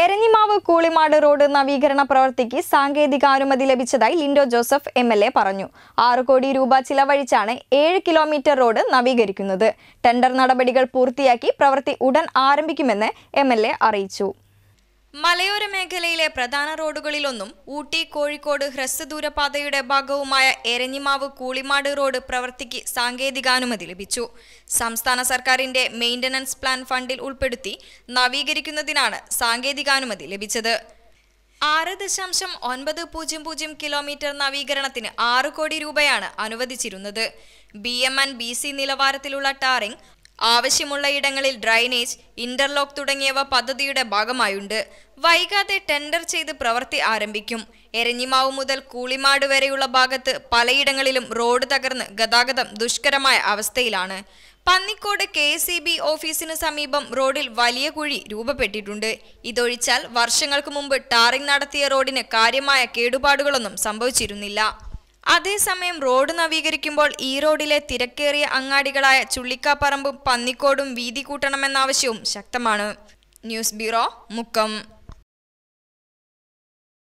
Eranhimavu Koolimad road നവീകരണ പ്രവൃത്തിക്ക് സാങ്കേതിക അനുമതി ലഭിച്ചതായി Lindo Joseph M L A പറഞ്ഞു ആറ് കോടി രൂപ ചിലവഴിച്ചാണ് ഏഴ് കിലോമീറ്റർ റോഡ് നവീകരിക്കുന്നത് ടെൻഡർ നടപടികൾ പൂർത്തിയാക്കി പ്രവൃത്തി ഉടൻ ആരംഭിക്കുമെന്ന് എം അറിയിച്ചു മലയോര മേഖലയിലെ പ്രധാന റോഡുകളിലൊന്നും ഊട്ടി കോഴിക്കോട് ഹ്രസ്വദൂര പാതയുടെ ഭാഗവുമായ എരഞ്ഞിമാവ് കൂളിമാട് റോഡ് പ്രവൃത്തിക്ക് സാങ്കേതികാനുമതി ലഭിച്ചു സംസ്ഥാന സർക്കാരിന്റെ മെയിന്റനൻസ് പ്ലാൻ ഫണ്ടിൽ ഉൾപ്പെടുത്തി നവീകരിക്കുന്നതിനാണ് സാങ്കേതികാനുമതി ലഭിച്ചത് ആറ് ദശാംശം ഒൻപത് പൂജ്യം പൂജ്യം കിലോമീറ്റർ നവീകരണത്തിന് ആറ് കോടി രൂപയാണ് അനുവദിച്ചിരുന്നത് B M and B C നിലവാരത്തിലുള്ള ടാറിംഗ് ആവശ്യമുള്ള ഇടങ്ങളിൽ ഡ്രൈനേജ് ഇന്റർലോക്ക് തുടങ്ങിയവ പദ്ധതിയുടെ ഭാഗമായുണ്ട് വൈകാതെ ടെൻഡർ ചെയ്ത് പ്രവൃത്തി ആരംഭിക്കും എരഞ്ഞിമാവ് മുതൽ കൂളിമാട് വരെയുള്ള ഭാഗത്ത് പലയിടങ്ങളിലും റോഡ് തകർന്ന് ഗതാഗതം ദുഷ്കരമായ അവസ്ഥയിലാണ് പന്നിക്കോട് കെ സി ബി ഓഫീസിന് സമീപം റോഡിൽ വലിയ കുഴി രൂപപ്പെട്ടിട്ടുണ്ട് ഇതൊഴിച്ചാൽ വർഷങ്ങൾക്ക് മുമ്പ് ടാറിംഗ് നടത്തിയ റോഡിന് കാര്യമായ കേടുപാടുകളൊന്നും സംഭവിച്ചിരുന്നില്ല അതേസമയം റോഡ് നവീകരിക്കുമ്പോൾ ഈ റോഡിലെ തിരക്കേറിയ അങ്ങാടികളായ ചുള്ളിക്കാപ്പറമ്പും പന്നിക്കോടും വീതി കൂട്ടണമെന്ന ആവശ്യവും ശക്തമാണ് ന്യൂസ് ബ്യൂറോ മുക്കം